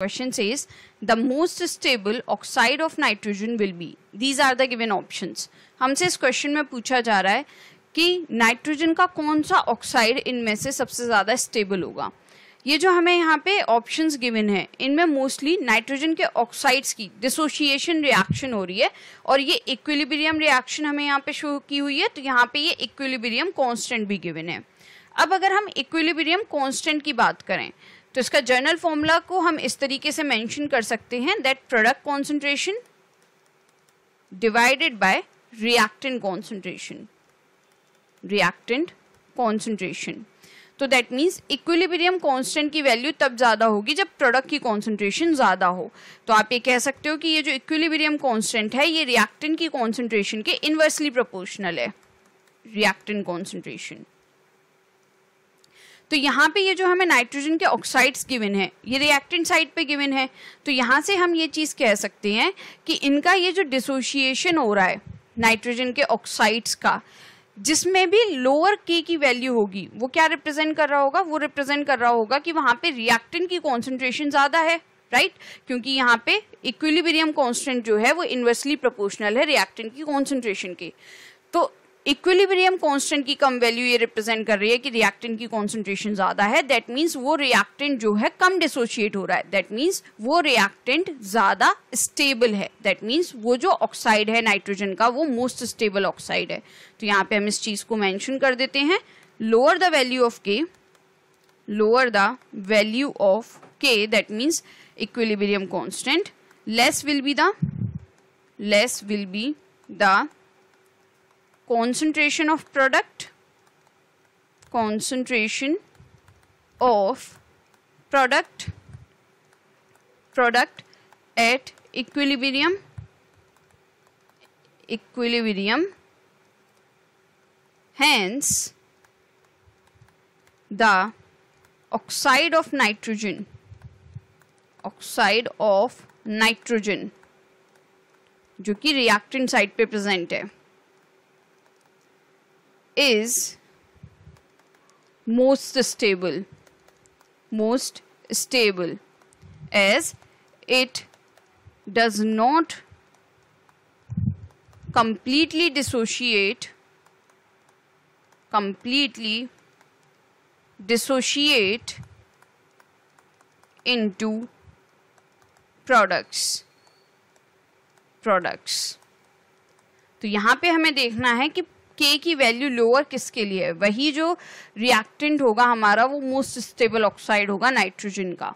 Question says the most stable oxide of nitrogen will be. These are the given options. हमसे इस question में पूछा जा रहा है nitrogen नाइट्रोजन का कौन सा ऑक्साइड इनमें से सबसे ज़्यादा स्टेबल होगा ये जो हमें यहाँ पे ऑप्शंस गिवन है इनमें मोस्टली नाइट्रोजन के ऑक्साइड्स की डिसोशिएशन रिएक्शन हो रही है और ये इक्विलिब्रियम रिएक्शन हमें यहाँ पे शो की हुई है तो यहाँ पे ये इक्विलिब्रियम कांस्टेंट भी गिवन है अब अगर हम इक्विलिब्रियम कांस्टेंट की बात करें तो इसका जर्नल फॉर्मूला को हम इस तरीके से मेंशन कर सकते हैं that product concentration divided by reactant concentration reactant concentration तो दैट मीन्स इक्विलिब्रियम कांस्टेंट की वैल्यू तब ज़्यादा होगी जब प्रोडक्ट की कॉन्सेंट्रेशन ज़्यादा हो तो आप ये कह सकते हो कि ये जो इक्विलिब्रियम कांस्टेंट है ये रिएक्टेंट की कॉन्सेंट्रेशन के इन्वर्सली प्रोपोर्शनल है रिएक्टेंट कॉन्सेंट्रेशन तो यहाँ पे ये जो हमें नाइट्रोजन के ऑक्साइड्स गिवन है ये रिएक्टेंट साइड पे गिवन है तो यहाँ से हम ये चीज़ कह सकते हैं कि इनका ये जो डिसोशिएशन हो रहा है नाइट्रोजन के ऑक्साइड्स का जिसमें भी लोअर के की वैल्यू होगी वो क्या रिप्रेजेंट कर रहा होगा वो रिप्रेजेंट कर रहा होगा कि वहाँ पे रिएक्टेंट की कॉन्सेंट्रेशन ज़्यादा है राइट right? क्योंकि यहाँ पे इक्विलिब्रियम कांस्टेंट जो है वो इन्वर्सली प्रोपोर्शनल है रिएक्टेंट की कॉन्सेंट्रेशन के तो इक्विलिब्रियम कांस्टेंट की कम वैल्यू ये रिप्रेजेंट कर रही है कि रिएक्टेंट की कॉन्सेंट्रेशन ज्यादा है दैट मीन्स वो रिएक्टेंट जो है कम डिसोशिएट हो रहा है दैट मीन्स वो रिएक्टेंट ज्यादा स्टेबल है दैट मीन्स वो जो ऑक्साइड है नाइट्रोजन का वो मोस्ट स्टेबल ऑक्साइड है तो यहाँ पे हम इस चीज को मैंशन कर देते हैं lower the value of K lower the value of K that means equilibrium constant less will be the less will be the concentration of product concentration of product product at equilibrium equilibrium hence the oxide of nitrogen oxide of nitrogen जो कि reactant side पे present है is most stable most stable as it does not completely dissociate completely dissociate into products products तो यहाँ पे हमें देखना है कि के की वैल्यू लोअर किसके लिए है वही जो रिएक्टेंट होगा हमारा वो मोस्ट स्टेबल ऑक्साइड होगा नाइट्रोजन का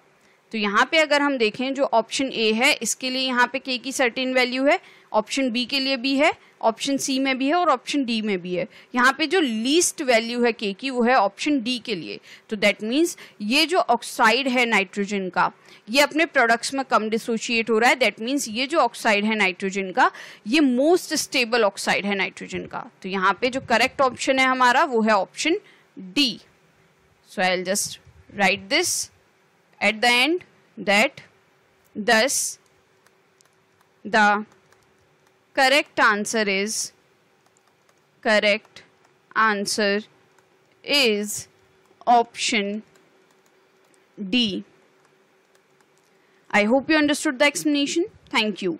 तो यहाँ पे अगर हम देखें जो ऑप्शन ए है इसके लिए यहाँ पे के की सर्टेन वैल्यू है ऑप्शन बी के लिए भी है ऑप्शन सी में भी है और ऑप्शन डी में भी है यहाँ पे जो लीस्ट वैल्यू है के की वो है ऑप्शन डी के लिए तो दैट मीन्स ये जो ऑक्साइड है नाइट्रोजन का ये अपने प्रोडक्ट्स में कम डिसोशिएट हो रहा है दैट मीन्स ये जो ऑक्साइड है नाइट्रोजन का ये मोस्ट स्टेबल ऑक्साइड है नाइट्रोजन का तो यहाँ पे जो करेक्ट ऑप्शन है हमारा वो है option D so I just write this at the end that thus the correct answer is correct answer is option D. I hope you understood the explanation. Thank you.